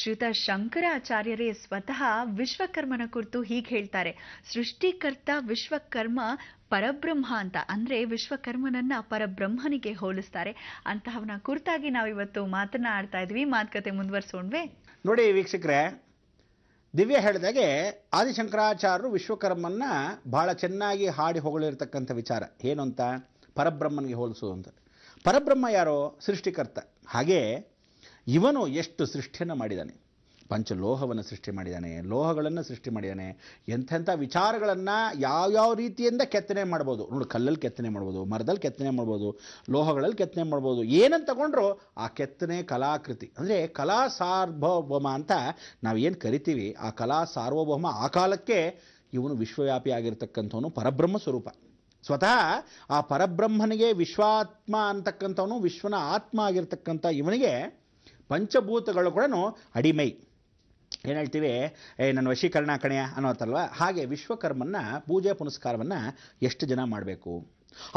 ಶ್ರೀತ ಶಂಕರಾಚಾರ್ಯರೇ ಸ್ವತಃ ವಿಶ್ವಕರ್ಮನ ಕುರಿತು ಹೀಗೆ ಹೇಳ್ತಾರೆ ಸೃಷ್ಟಿಕರ್ತ ವಿಶ್ವಕರ್ಮ ಪರಬ್ರಹ್ಮ ಅಂತ ಅಂದ್ರೆ ವಿಶ್ವಕರ್ಮನನ್ನ ಪರಬ್ರಹ್ಮನಿಗೆ ಹೋಲಿಸ್ತಾರೆ ಅಂತಹವನ ಕುರಿತಾಗಿ ನಾವಿವತ್ತು ಮಾತನ್ನ ಆಡ್ತಾ ಇದ್ವಿ ಮಾತುಕತೆ ಮುಂದುವರಿಸೋಣ್ವೆ ನೋಡಿ ವೀಕ್ಷಕರೇ ದಿವ್ಯ ಹೇಳಿದಾಗೆ ಆದಿಶಂಕರಾಚಾರ್ಯರು ವಿಶ್ವಕರ್ಮನ್ನ ಬಹಳ ಚೆನ್ನಾಗಿ ಹಾಡಿ ಹೊಗಳಿರ್ತಕ್ಕಂಥ ವಿಚಾರ ಏನು ಅಂತ ಪರಬ್ರಹ್ಮನಿಗೆ ಹೋಲಿಸು ಅಂತ ಪರಬ್ರಹ್ಮ ಯಾರೋ ಸೃಷ್ಟಿಕರ್ತ ಹಾಗೆ ಇವನು ಎಷ್ಟು ಸೃಷ್ಟಿಯನ್ನು ಮಾಡಿದ್ದಾನೆ ಪಂಚಲೋಹವನ್ನು ಸೃಷ್ಟಿ ಮಾಡಿದ್ದಾನೆ ಲೋಹಗಳನ್ನು ಸೃಷ್ಟಿ ಮಾಡಿದ್ದಾನೆ ಎಂಥೆಂಥ ವಿಚಾರಗಳನ್ನು ಯಾವ್ಯಾವ ರೀತಿಯಿಂದ ಕೆತ್ತನೆ ಮಾಡ್ಬೋದು ನೋಡಿ ಕಲ್ಲಲ್ಲಿ ಕೆತ್ತನೆ ಮಾಡ್ಬೋದು ಮರದಲ್ಲಿ ಕೆತ್ತನೆ ಮಾಡ್ಬೋದು ಲೋಹಗಳಲ್ಲಿ ಕೆತ್ತನೆ ಮಾಡ್ಬೋದು ಏನಂತ ತಗೊಂಡ್ರು ಆ ಕೆತ್ತನೆ ಕಲಾಕೃತಿ ಅಂದರೆ ಕಲಾ ಸಾರ್ವಭೌಮ ಅಂತ ನಾವೇನು ಕರಿತೀವಿ ಆ ಕಲಾ ಸಾರ್ವಭೌಮ ಆ ಕಾಲಕ್ಕೆ ಇವನು ವಿಶ್ವವ್ಯಾಪಿ ಆಗಿರ್ತಕ್ಕಂಥವನು ಪರಬ್ರಹ್ಮ ಸ್ವರೂಪ ಸ್ವತಃ ಆ ಪರಬ್ರಹ್ಮನಿಗೆ ವಿಶ್ವಾತ್ಮ ಅಂತಕ್ಕಂಥವನು ವಿಶ್ವನ ಆತ್ಮ ಆಗಿರ್ತಕ್ಕಂಥ ಇವನಿಗೆ ಪಂಚಭೂತಗಳು ಕೂಡ ಅಡಿಮೈ ಏನು ಹೇಳ್ತೀವಿ ಏ ನನ್ನ ವಶೀಕರಣ ಕಣೆಯ ಅನ್ನೋತಲ್ವ ಹಾಗೆ ವಿಶ್ವಕರ್ಮನ್ನ ಪೂಜೆ ಪುನಸ್ಕಾರವನ್ನು ಎಷ್ಟು ಜನ ಮಾಡಬೇಕು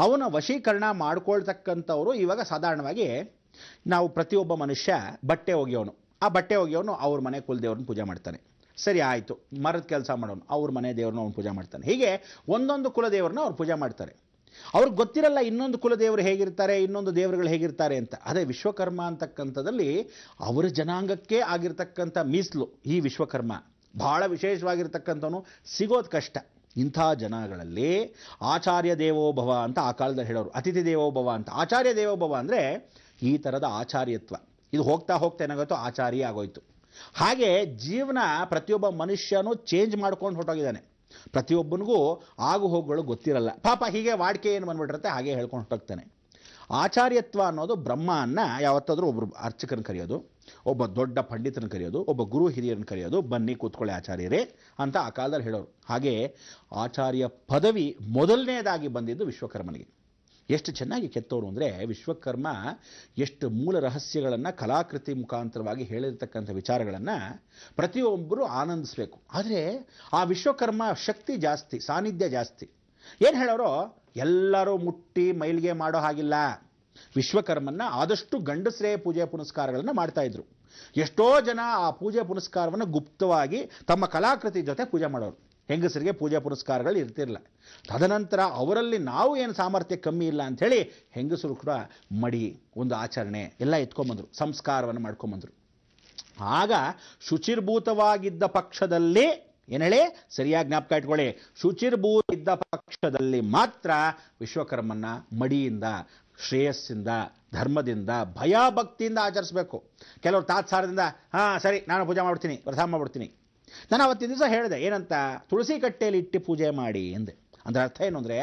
ಅವನ ವಶೀಕರಣ ಮಾಡ್ಕೊಳ್ತಕ್ಕಂಥವರು ಇವಾಗ ಸಾಧಾರಣವಾಗಿ ನಾವು ಪ್ರತಿಯೊಬ್ಬ ಮನುಷ್ಯ ಬಟ್ಟೆ ಹೋಗಿಯವನು ಆ ಬಟ್ಟೆ ಹೋಗಿಯವನು ಅವ್ರ ಮನೆ ಕುಲದೇವ್ರನ್ನ ಪೂಜೆ ಮಾಡ್ತಾನೆ ಸರಿ ಆಯಿತು ಮರದ ಕೆಲಸ ಮಾಡೋನು ಅವ್ರ ಮನೆ ದೇವ್ರನ್ನ ಅವ್ನು ಪೂಜೆ ಮಾಡ್ತಾನೆ ಹೀಗೆ ಒಂದೊಂದು ಕುಲದೇವ್ರನ್ನ ಅವ್ರು ಪೂಜೆ ಮಾಡ್ತಾರೆ ಅವ್ರಿಗೆ ಗೊತ್ತಿರಲ್ಲ ಇನ್ನೊಂದು ಕುಲದೇವರು ಹೇಗಿರ್ತಾರೆ ಇನ್ನೊಂದು ದೇವರುಗಳು ಹೇಗಿರ್ತಾರೆ ಅಂತ ಅದೇ ವಿಶ್ವಕರ್ಮ ಅಂತಕ್ಕಂಥದ್ದಲ್ಲಿ ಅವರ ಜನಾಂಗಕ್ಕೆ ಆಗಿರ್ತಕ್ಕಂಥ ಮೀಸಲು ಈ ವಿಶ್ವಕರ್ಮ ಬಹಳ ವಿಶೇಷವಾಗಿರ್ತಕ್ಕಂಥವನು ಸಿಗೋದು ಕಷ್ಟ ಇಂಥ ಜನಗಳಲ್ಲಿ ಆಚಾರ್ಯ ದೇವೋಭವ ಅಂತ ಆ ಕಾಲದಲ್ಲಿ ಹೇಳೋರು ಅತಿಥಿ ದೇವೋಭವ ಅಂತ ಆಚಾರ್ಯ ದೇವೋಭವ ಅಂದರೆ ಈ ಥರದ ಆಚಾರ್ಯತ್ವ ಇದು ಹೋಗ್ತಾ ಹೋಗ್ತಾ ಏನಾಗುತ್ತೋ ಆಚಾರ್ಯ ಆಗೋಯ್ತು ಹಾಗೆ ಜೀವನ ಪ್ರತಿಯೊಬ್ಬ ಮನುಷ್ಯನೂ ಚೇಂಜ್ ಮಾಡ್ಕೊಂಡು ಹೊರಟೋಗಿದ್ದಾನೆ ಪ್ರತಿಯೊಬ್ಬನಿಗೂ ಆಗು ಹೋಗುಗಳು ಗೊತ್ತಿರಲ್ಲ ಪಾಪ ಹೀಗೆ ವಾಡಿಕೆ ಏನು ಬಂದ್ಬಿಟ್ಟಿರುತ್ತೆ ಹಾಗೆ ಹೇಳ್ಕೊಂಡು ಹೋಗ್ತಾನೆ ಆಚಾರ್ಯತ್ವ ಅನ್ನೋದು ಬ್ರಹ್ಮ ಅನ್ನ ಯಾವತ್ತಾದರೂ ಒಬ್ಬರು ಅರ್ಚಕನ ಕರೆಯೋದು ಒಬ್ಬ ದೊಡ್ಡ ಪಂಡಿತನ ಕರೆಯೋದು ಒಬ್ಬ ಗುರು ಹಿರಿಯರನ್ನು ಕರೆಯೋದು ಬನ್ನಿ ಕೂತ್ಕೊಳ್ಳಿ ಆಚಾರ್ಯರೇ ಅಂತ ಆ ಕಾಲದಲ್ಲಿ ಹೇಳೋರು ಹಾಗೆ ಆಚಾರ್ಯ ಪದವಿ ಮೊದಲನೇದಾಗಿ ಬಂದಿದ್ದು ವಿಶ್ವಕರ್ಮನಿಗೆ ಎಷ್ಟು ಚೆನ್ನಾಗಿ ಕೆತ್ತೋರು ಅಂದರೆ ವಿಶ್ವಕರ್ಮ ಎಷ್ಟು ಮೂಲ ರಹಸ್ಯಗಳನ್ನು ಕಲಾಕೃತಿ ಮುಖಾಂತರವಾಗಿ ಹೇಳಿರ್ತಕ್ಕಂಥ ವಿಚಾರಗಳನ್ನು ಪ್ರತಿಯೊಬ್ಬರು ಆನಂದಿಸಬೇಕು ಆದರೆ ಆ ವಿಶ್ವಕರ್ಮ ಶಕ್ತಿ ಜಾಸ್ತಿ ಸಾನ್ನಿಧ್ಯ ಜಾಸ್ತಿ ಏನು ಹೇಳೋರೋ ಎಲ್ಲರೂ ಮುಟ್ಟಿ ಮೈಲಿಗೆ ಮಾಡೋ ಹಾಗಿಲ್ಲ ವಿಶ್ವಕರ್ಮನ ಆದಷ್ಟು ಗಂಡಸ್ರೇ ಪೂಜೆ ಪುನಸ್ಕಾರಗಳನ್ನು ಮಾಡ್ತಾಯಿದ್ರು ಎಷ್ಟೋ ಜನ ಆ ಪೂಜೆ ಪುನಸ್ಕಾರವನ್ನು ಗುಪ್ತವಾಗಿ ತಮ್ಮ ಕಲಾಕೃತಿ ಜೊತೆ ಪೂಜೆ ಮಾಡೋರು ಹೆಂಗಸರಿಗೆ ಪೂಜಾ ಪುರಸ್ಕಾರಗಳು ಇರ್ತಿರಲ್ಲ ತದನಂತರ ಅವರಲ್ಲಿ ನಾವು ಏನು ಸಾಮರ್ಥ್ಯ ಕಮ್ಮಿ ಇಲ್ಲ ಅಂಥೇಳಿ ಹೆಂಗಸರು ಕೂಡ ಮಡಿ ಒಂದು ಆಚರಣೆ ಎಲ್ಲ ಎತ್ಕೊಂಬಂದರು ಸಂಸ್ಕಾರವನ್ನು ಮಾಡ್ಕೊಂಬಂದರು ಆಗ ಶುಚಿರ್ಭೂತವಾಗಿದ್ದ ಪಕ್ಷದಲ್ಲಿ ಹೇಳಿ ಸರಿಯಾಗಿ ಜ್ಞಾಪಕ ಇಟ್ಕೊಳ್ಳಿ ಶುಚಿರ್ಭೂತ ಇದ್ದ ಪಕ್ಷದಲ್ಲಿ ಮಾತ್ರ ವಿಶ್ವಕರ್ಮನ್ನ ಮಡಿಯಿಂದ ಶ್ರೇಯಸ್ಸಿಂದ ಧರ್ಮದಿಂದ ಭಯಾಭಕ್ತಿಯಿಂದ ಆಚರಿಸ್ಬೇಕು ಆಚರಿಸಬೇಕು ಕೆಲವರು ತಾತ್ಸಾರದಿಂದ ಹಾಂ ಸರಿ ನಾನು ಪೂಜೆ ಮಾಡ್ತೀನಿ ವ್ರತ ಮಾಡ್ಬಿಡ್ತೀನಿ ನಾನು ಆವತ್ತಿನ ದಿವಸ ಹೇಳಿದೆ ಏನಂತ ತುಳಸಿ ಕಟ್ಟೆಯಲ್ಲಿ ಇಟ್ಟು ಪೂಜೆ ಮಾಡಿ ಎಂದೆ ಅಂದರೆ ಅರ್ಥ ಏನು ಅಂದರೆ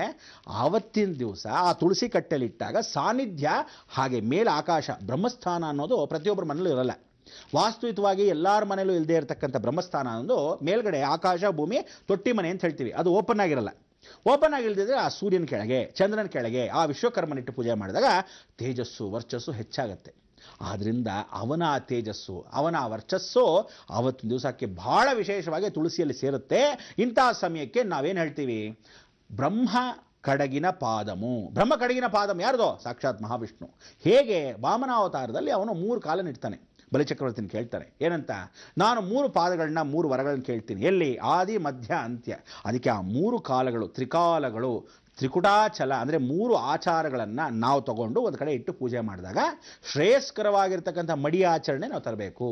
ಆವತ್ತಿನ ದಿವಸ ಆ ತುಳಸಿ ಇಟ್ಟಾಗ ಸಾನ್ನಿಧ್ಯ ಹಾಗೆ ಮೇಲೆ ಆಕಾಶ ಬ್ರಹ್ಮಸ್ಥಾನ ಅನ್ನೋದು ಪ್ರತಿಯೊಬ್ಬರ ಮನೇಲೂ ಇರಲ್ಲ ವಾಸ್ತವಿಕವಾಗಿ ಎಲ್ಲರ ಮನೇಲೂ ಇಲ್ಲದೇ ಇರತಕ್ಕಂಥ ಬ್ರಹ್ಮಸ್ಥಾನ ಅನ್ನೋದು ಮೇಲ್ಗಡೆ ಆಕಾಶ ಭೂಮಿ ತೊಟ್ಟಿ ಮನೆ ಅಂತ ಹೇಳ್ತೀವಿ ಅದು ಓಪನ್ ಆಗಿರಲ್ಲ ಓಪನ್ ಆಗಿಲ್ದಿದ್ರೆ ಆ ಸೂರ್ಯನ ಕೆಳಗೆ ಚಂದ್ರನ ಕೆಳಗೆ ಆ ವಿಶ್ವಕರ್ಮನಿಟ್ಟು ಪೂಜೆ ಮಾಡಿದಾಗ ತೇಜಸ್ಸು ವರ್ಚಸ್ಸು ಹೆಚ್ಚಾಗುತ್ತೆ ಆದ್ದರಿಂದ ಅವನ ಆ ತೇಜಸ್ಸು ಅವನ ಆ ವರ್ಚಸ್ಸು ಆವತ್ತಿನ ದಿವಸಕ್ಕೆ ಬಹಳ ವಿಶೇಷವಾಗಿ ತುಳಸಿಯಲ್ಲಿ ಸೇರುತ್ತೆ ಇಂಥ ಸಮಯಕ್ಕೆ ನಾವೇನು ಹೇಳ್ತೀವಿ ಬ್ರಹ್ಮ ಕಡಗಿನ ಪಾದಮು ಬ್ರಹ್ಮ ಕಡಗಿನ ಪಾದಮ್ ಯಾರ್ದೋ ಸಾಕ್ಷಾತ್ ಮಹಾವಿಷ್ಣು ಹೇಗೆ ವಾಮನಾವತಾರದಲ್ಲಿ ಅವನು ಮೂರು ಕಾಲ ಇಡ್ತಾನೆ ಬಲಿಚಕ್ರವರ್ತಿನ ಕೇಳ್ತಾರೆ ಏನಂತ ನಾನು ಮೂರು ಪಾದಗಳನ್ನ ಮೂರು ವರಗಳನ್ನ ಕೇಳ್ತೀನಿ ಎಲ್ಲಿ ಆದಿ ಮಧ್ಯ ಅಂತ್ಯ ಅದಕ್ಕೆ ಆ ಮೂರು ಕಾಲಗಳು ತ್ರಿಕಾಲಗಳು ತ್ರಿಕುಟಾಚಲ ಅಂದರೆ ಮೂರು ಆಚಾರಗಳನ್ನು ನಾವು ತಗೊಂಡು ಒಂದು ಕಡೆ ಇಟ್ಟು ಪೂಜೆ ಮಾಡಿದಾಗ ಶ್ರೇಯಸ್ಕರವಾಗಿರ್ತಕ್ಕಂಥ ಮಡಿ ಆಚರಣೆ ನಾವು ತರಬೇಕು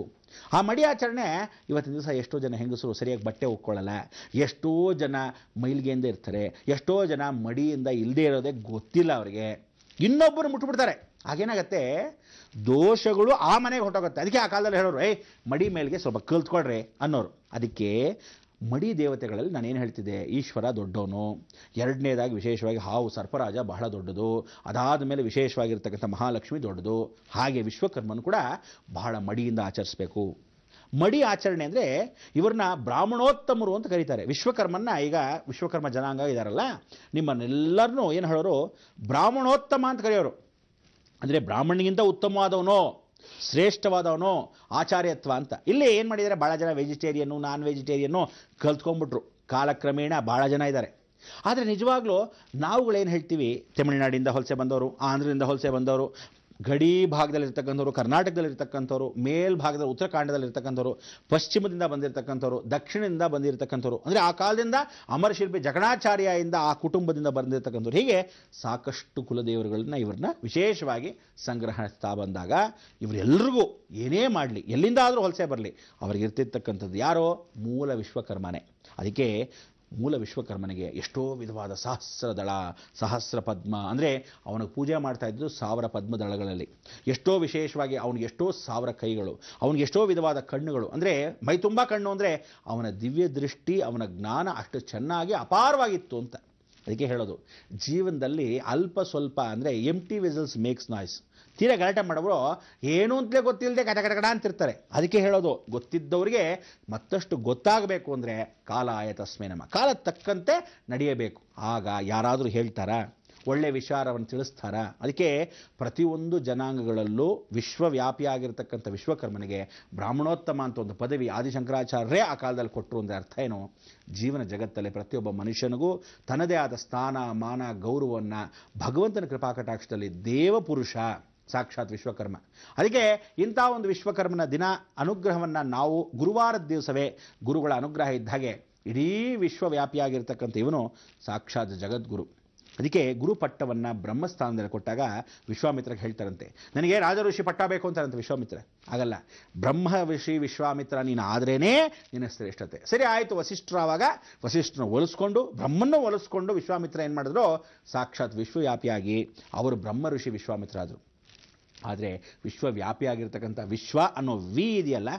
ಆ ಮಡಿ ಆಚರಣೆ ಇವತ್ತಿನ ದಿವಸ ಎಷ್ಟೋ ಜನ ಹೆಂಗಸರು ಸರಿಯಾಗಿ ಬಟ್ಟೆ ಒಕ್ಕೊಳ್ಳಲ್ಲ ಎಷ್ಟೋ ಜನ ಮೈಲ್ಗೆಯಿಂದ ಇರ್ತಾರೆ ಎಷ್ಟೋ ಜನ ಮಡಿಯಿಂದ ಇಲ್ಲದೇ ಇರೋದೇ ಗೊತ್ತಿಲ್ಲ ಅವರಿಗೆ ಇನ್ನೊಬ್ಬರು ಮುಟ್ಬಿಡ್ತಾರೆ ಹಾಗೇನಾಗತ್ತೆ ದೋಷಗಳು ಆ ಮನೆಗೆ ಹೊಟ್ಟೋಗುತ್ತೆ ಅದಕ್ಕೆ ಆ ಕಾಲದಲ್ಲಿ ಹೇಳೋರು ಏಯ್ ಮಡಿ ಮೇಲೆಗೆ ಸ್ವಲ್ಪ ಕಲ್ತ್ಕೊಳ್ರಿ ಅನ್ನೋರು ಅದಕ್ಕೆ ಮಡಿ ದೇವತೆಗಳಲ್ಲಿ ನಾನೇನು ಹೇಳ್ತಿದ್ದೆ ಈಶ್ವರ ದೊಡ್ಡವನು ಎರಡನೇದಾಗಿ ವಿಶೇಷವಾಗಿ ಹಾವು ಸರ್ಪರಾಜ ಬಹಳ ದೊಡ್ಡದು ಅದಾದ ಮೇಲೆ ವಿಶೇಷವಾಗಿರ್ತಕ್ಕಂಥ ಮಹಾಲಕ್ಷ್ಮಿ ದೊಡ್ಡದು ಹಾಗೆ ವಿಶ್ವಕರ್ಮನು ಕೂಡ ಬಹಳ ಮಡಿಯಿಂದ ಆಚರಿಸಬೇಕು ಮಡಿ ಆಚರಣೆ ಅಂದರೆ ಇವ್ರನ್ನ ಬ್ರಾಹ್ಮಣೋತ್ತಮರು ಅಂತ ಕರೀತಾರೆ ವಿಶ್ವಕರ್ಮನ್ನ ಈಗ ವಿಶ್ವಕರ್ಮ ಜನಾಂಗ ಇದ್ದಾರಲ್ಲ ನಿಮ್ಮನ್ನೆಲ್ಲರನ್ನೂ ಏನು ಹೇಳೋರು ಬ್ರಾಹ್ಮಣೋತ್ತಮ ಅಂತ ಕರೆಯೋರು ಅಂದರೆ ಬ್ರಾಹ್ಮಣಿಗಿಂತ ಉತ್ತಮವಾದವನೋ ಶ್ರೇಷ್ಠವಾದವನು ಆಚಾರ್ಯತ್ವ ಅಂತ ಇಲ್ಲಿ ಏನು ಮಾಡಿದರೆ ಭಾಳ ಜನ ವೆಜಿಟೇರಿಯನ್ನು ನಾನ್ ವೆಜಿಟೇರಿಯನ್ನು ಕಲ್ತ್ಕೊಂಡ್ಬಿಟ್ರು ಕಾಲಕ್ರಮೇಣ ಭಾಳ ಜನ ಇದ್ದಾರೆ ಆದರೆ ನಿಜವಾಗ್ಲೂ ನಾವುಗಳೇನು ಹೇಳ್ತೀವಿ ತಮಿಳುನಾಡಿಂದ ಹೊಲಸೆ ಬಂದವರು ಆಂಧ್ರದಿಂದ ಹೊಲಸೆ ಬಂದವರು ಗಡಿ ಭಾಗದಲ್ಲಿರ್ತಕ್ಕಂಥವ್ರು ಕರ್ನಾಟಕದಲ್ಲಿರ್ತಕ್ಕಂಥವ್ರು ಮೇಲ್ಭಾಗದಲ್ಲಿ ಉತ್ತರಾಖಂಡದಲ್ಲಿರ್ತಕ್ಕಂಥವ್ರು ಪಶ್ಚಿಮದಿಂದ ಬಂದಿರತಕ್ಕಂಥವ್ರು ದಕ್ಷಿಣದಿಂದ ಬಂದಿರತಕ್ಕಂಥವ್ರು ಅಂದರೆ ಆ ಕಾಲದಿಂದ ಅಮರಶಿಲ್ಪಿ ಇಂದ ಆ ಕುಟುಂಬದಿಂದ ಬಂದಿರತಕ್ಕಂಥವ್ರು ಹೀಗೆ ಸಾಕಷ್ಟು ಕುಲದೇವರುಗಳನ್ನ ಇವ್ರನ್ನ ವಿಶೇಷವಾಗಿ ಸಂಗ್ರಹಿಸ್ತಾ ಬಂದಾಗ ಇವರೆಲ್ಲರಿಗೂ ಏನೇ ಮಾಡಲಿ ಎಲ್ಲಿಂದಾದರೂ ಹೊಲಸೆ ಬರಲಿ ಅವ್ರಿಗೆ ಇರ್ತಿರ್ತಕ್ಕಂಥದ್ದು ಯಾರೋ ಮೂಲ ವಿಶ್ವಕರ್ಮನೇ ಅದಕ್ಕೆ ಮೂಲ ವಿಶ್ವಕರ್ಮನಿಗೆ ಎಷ್ಟೋ ವಿಧವಾದ ಸಹಸ್ರ ದಳ ಸಹಸ್ರ ಪದ್ಮ ಅಂದರೆ ಅವನಿಗೆ ಪೂಜೆ ಮಾಡ್ತಾ ಇದ್ದು ಸಾವಿರ ಪದ್ಮ ದಳಗಳಲ್ಲಿ ಎಷ್ಟೋ ವಿಶೇಷವಾಗಿ ಅವನಿಗೆ ಎಷ್ಟೋ ಸಾವಿರ ಕೈಗಳು ಅವನಿಗೆ ಎಷ್ಟೋ ವಿಧವಾದ ಕಣ್ಣುಗಳು ಅಂದರೆ ಮೈ ತುಂಬ ಕಣ್ಣು ಅಂದರೆ ಅವನ ದಿವ್ಯ ದೃಷ್ಟಿ ಅವನ ಜ್ಞಾನ ಅಷ್ಟು ಚೆನ್ನಾಗಿ ಅಪಾರವಾಗಿತ್ತು ಅಂತ ಅದಕ್ಕೆ ಹೇಳೋದು ಜೀವನದಲ್ಲಿ ಅಲ್ಪ ಸ್ವಲ್ಪ ಅಂದರೆ empty vessels makes noise ತೀರಾ ಗಲಾಟೆ ಮಾಡೋರು ಏನು ಅಂತಲೇ ಗೊತ್ತಿಲ್ಲದೆ ಕಟ ಗಡ ಅಂತಿರ್ತಾರೆ ಅದಕ್ಕೆ ಹೇಳೋದು ಗೊತ್ತಿದ್ದವರಿಗೆ ಮತ್ತಷ್ಟು ಗೊತ್ತಾಗಬೇಕು ಅಂದರೆ ಕಾಲ ಆಯ ನಮ್ಮ ಕಾಲ ತಕ್ಕಂತೆ ನಡೆಯಬೇಕು ಆಗ ಯಾರಾದರೂ ಹೇಳ್ತಾರಾ ಒಳ್ಳೆಯ ವಿಚಾರವನ್ನು ತಿಳಿಸ್ತಾರ ಅದಕ್ಕೆ ಪ್ರತಿಯೊಂದು ಜನಾಂಗಗಳಲ್ಲೂ ವಿಶ್ವವ್ಯಾಪಿಯಾಗಿರ್ತಕ್ಕಂಥ ವಿಶ್ವಕರ್ಮನಿಗೆ ಬ್ರಾಹ್ಮಣೋತ್ತಮ ಅಂತ ಒಂದು ಪದವಿ ಆದಿಶಂಕರಾಚಾರ್ಯರೇ ಆ ಕಾಲದಲ್ಲಿ ಕೊಟ್ಟರು ಅಂದರೆ ಅರ್ಥ ಏನು ಜೀವನ ಜಗತ್ತಲ್ಲಿ ಪ್ರತಿಯೊಬ್ಬ ಮನುಷ್ಯನಿಗೂ ತನ್ನದೇ ಆದ ಸ್ಥಾನ ಮಾನ ಗೌರವವನ್ನು ಭಗವಂತನ ಕೃಪಾಕಟಾಕ್ಷದಲ್ಲಿ ದೇವಪುರುಷ ಸಾಕ್ಷಾತ್ ವಿಶ್ವಕರ್ಮ ಅದಕ್ಕೆ ಇಂಥ ಒಂದು ವಿಶ್ವಕರ್ಮನ ದಿನ ಅನುಗ್ರಹವನ್ನು ನಾವು ಗುರುವಾರದ ದಿವಸವೇ ಗುರುಗಳ ಅನುಗ್ರಹ ಇದ್ದ ಹಾಗೆ ಇಡೀ ವಿಶ್ವವ್ಯಾಪಿಯಾಗಿರ್ತಕ್ಕಂಥ ಇವನು ಸಾಕ್ಷಾತ್ ಜಗದ್ಗುರು ಅದಕ್ಕೆ ಗುರುಪಟ್ಟವನ್ನು ಬ್ರಹ್ಮಸ್ಥಾನದಲ್ಲಿ ಕೊಟ್ಟಾಗ ವಿಶ್ವಾಮಿತ್ರಗೆ ಹೇಳ್ತಾರಂತೆ ನನಗೆ ರಾಜಋಷಿ ಪಟ್ಟ ಬೇಕು ಅಂತಾರಂತೆ ವಿಶ್ವಾಮಿತ್ರ ಆಗಲ್ಲ ಬ್ರಹ್ಮ ಋಷಿ ವಿಶ್ವಾಮಿತ್ರ ನೀನು ಆದ್ರೇನೇ ನಿನ್ನ ಶ್ರೇಷ್ಠತೆ ಸರಿ ಆಯಿತು ವಸಿಷ್ಠರಾವಾಗ ವಸಿಷ್ಠನ ಒಲಿಸ್ಕೊಂಡು ಬ್ರಹ್ಮನ್ನು ಹೊಲಿಸ್ಕೊಂಡು ವಿಶ್ವಾಮಿತ್ರ ಏನು ಮಾಡಿದ್ರು ಸಾಕ್ಷಾತ್ ವಿಶ್ವವ್ಯಾಪಿಯಾಗಿ ಅವರು ಬ್ರಹ್ಮ ಋಷಿ ವಿಶ್ವಾಮಿತ್ರ ಆದರು ಆದರೆ ವಿಶ್ವವ್ಯಾಪಿಯಾಗಿರ್ತಕ್ಕಂಥ ವಿಶ್ವ ಅನ್ನೋ ವಿ ಇದೆಯಲ್ಲ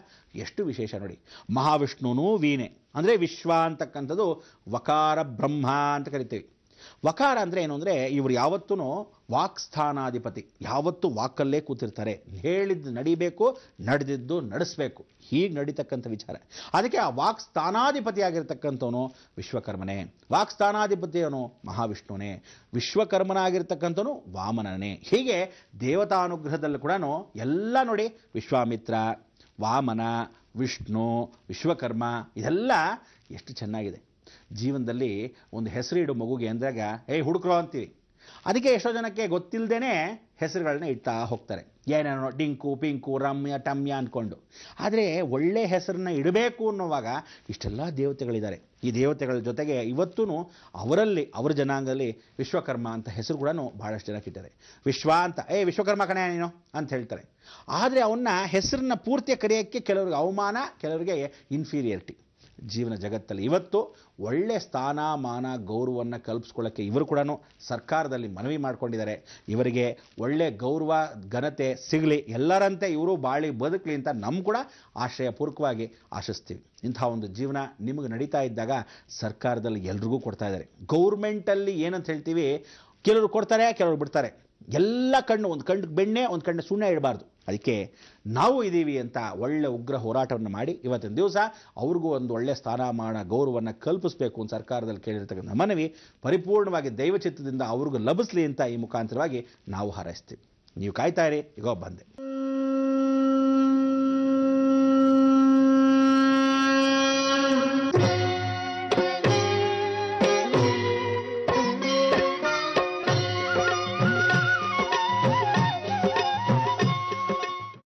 ಎಷ್ಟು ವಿಶೇಷ ನೋಡಿ ಮಹಾವಿಷ್ಣುನೂ ವೀಣೆ ಅಂದರೆ ವಿಶ್ವ ಅಂತಕ್ಕಂಥದ್ದು ವಕಾರ ಬ್ರಹ್ಮ ಅಂತ ಕರಿತೀವಿ ವಕಾರ ಅಂದರೆ ಏನು ಅಂದರೆ ಇವರು ಯಾವತ್ತೂ ವಾಕ್ಸ್ಥಾನಾಧಿಪತಿ ಯಾವತ್ತೂ ವಾಕಲ್ಲೇ ಕೂತಿರ್ತಾರೆ ಹೇಳಿದ್ದು ನಡಿಬೇಕು ನಡೆದಿದ್ದು ನಡೆಸಬೇಕು ಹೀಗೆ ನಡೀತಕ್ಕಂಥ ವಿಚಾರ ಅದಕ್ಕೆ ಆ ವಾಕ್ಸ್ಥಾನಾಧಿಪತಿ ಆಗಿರ್ತಕ್ಕಂಥವನು ವಿಶ್ವಕರ್ಮನೇ ವಾಕ್ಸ್ಥಾನಾಧಿಪತಿಯವನು ಮಹಾವಿಷ್ಣುವೇ ವಿಶ್ವಕರ್ಮನಾಗಿರ್ತಕ್ಕಂಥವನು ವಾಮನನೇ ಹೀಗೆ ದೇವತಾನುಗ್ರಹದಲ್ಲೂ ಕೂಡ ಎಲ್ಲ ನೋಡಿ ವಿಶ್ವಾಮಿತ್ರ ವಾಮನ ವಿಷ್ಣು ವಿಶ್ವಕರ್ಮ ಇದೆಲ್ಲ ಎಷ್ಟು ಚೆನ್ನಾಗಿದೆ ಜೀವನದಲ್ಲಿ ಒಂದು ಹೆಸರಿಡು ಮಗುಗೆ ಅಂದಾಗ ಏ ಹುಡುಕ್ರೋ ಅಂತೀವಿ ಅದಕ್ಕೆ ಎಷ್ಟೋ ಜನಕ್ಕೆ ಗೊತ್ತಿಲ್ಲದೇ ಹೆಸರುಗಳನ್ನ ಇಡ್ತಾ ಹೋಗ್ತಾರೆ ಏನೇನೋ ಡಿಂಕು ಪಿಂಕು ರಮ್ಯ ಟಮ್ಯ ಅಂದ್ಕೊಂಡು ಆದರೆ ಒಳ್ಳೆ ಹೆಸರನ್ನ ಇಡಬೇಕು ಅನ್ನೋವಾಗ ಇಷ್ಟೆಲ್ಲ ದೇವತೆಗಳಿದ್ದಾರೆ ಈ ದೇವತೆಗಳ ಜೊತೆಗೆ ಇವತ್ತೂ ಅವರಲ್ಲಿ ಅವರ ಜನಾಂಗದಲ್ಲಿ ವಿಶ್ವಕರ್ಮ ಅಂತ ಹೆಸರು ಕೂಡ ಭಾಳಷ್ಟು ಜನಕ್ಕೆ ಇಟ್ಟಿದ್ದಾರೆ ವಿಶ್ವ ಅಂತ ಏ ವಿಶ್ವಕರ್ಮ ಕಣೆ ನೀನು ಅಂತ ಹೇಳ್ತಾರೆ ಆದರೆ ಅವನ್ನ ಹೆಸರನ್ನ ಪೂರ್ತಿಯ ಕರೆಯೋಕ್ಕೆ ಕೆಲವ್ರಿಗೆ ಅವಮಾನ ಕೆಲವರಿಗೆ ಇನ್ಫೀರಿಯರಿಟಿ ಜೀವನ ಜಗತ್ತಲ್ಲಿ ಇವತ್ತು ಒಳ್ಳೆ ಸ್ಥಾನಮಾನ ಗೌರವವನ್ನು ಕಲ್ಪಿಸ್ಕೊಳ್ಳೋಕ್ಕೆ ಇವರು ಕೂಡ ಸರ್ಕಾರದಲ್ಲಿ ಮನವಿ ಮಾಡಿಕೊಂಡಿದ್ದಾರೆ ಇವರಿಗೆ ಒಳ್ಳೆ ಗೌರವ ಘನತೆ ಸಿಗಲಿ ಎಲ್ಲರಂತೆ ಇವರು ಬಾಳಿ ಬದುಕಲಿ ಅಂತ ನಮ್ಮ ಕೂಡ ಆಶಯಪೂರ್ವಕವಾಗಿ ಆಶಿಸ್ತೀವಿ ಇಂಥ ಒಂದು ಜೀವನ ನಿಮಗೆ ನಡೀತಾ ಇದ್ದಾಗ ಸರ್ಕಾರದಲ್ಲಿ ಎಲ್ರಿಗೂ ಕೊಡ್ತಾ ಇದ್ದಾರೆ ಗೌರ್ಮೆಂಟಲ್ಲಿ ಏನಂತ ಹೇಳ್ತೀವಿ ಕೆಲವರು ಕೊಡ್ತಾರೆ ಕೆಲವರು ಬಿಡ್ತಾರೆ ಎಲ್ಲ ಕಣ್ಣು ಒಂದು ಕಣ್ಣು ಬೆಣ್ಣೆ ಒಂದು ಕಣ್ಣು ಸುಣ್ಣ ಇಡಬಾರ್ದು ಅದಕ್ಕೆ ನಾವು ಇದ್ದೀವಿ ಅಂತ ಒಳ್ಳೆ ಉಗ್ರ ಹೋರಾಟವನ್ನು ಮಾಡಿ ಇವತ್ತಿನ ದಿವಸ ಅವ್ರಿಗೂ ಒಂದು ಒಳ್ಳೆ ಸ್ಥಾನಮಾನ ಗೌರವವನ್ನು ಕಲ್ಪಿಸಬೇಕು ಅಂತ ಸರ್ಕಾರದಲ್ಲಿ ಕೇಳಿರ್ತಕ್ಕಂಥ ಮನವಿ ಪರಿಪೂರ್ಣವಾಗಿ ದೈವಚಿತ್ತದಿಂದ ಅವ್ರಿಗೂ ಲಭಿಸಲಿ ಅಂತ ಈ ಮುಖಾಂತರವಾಗಿ ನಾವು ಹಾರೈಸ್ತೀವಿ ನೀವು ಕಾಯ್ತಾ ಇರಿ ಈಗ ಬಂದೆ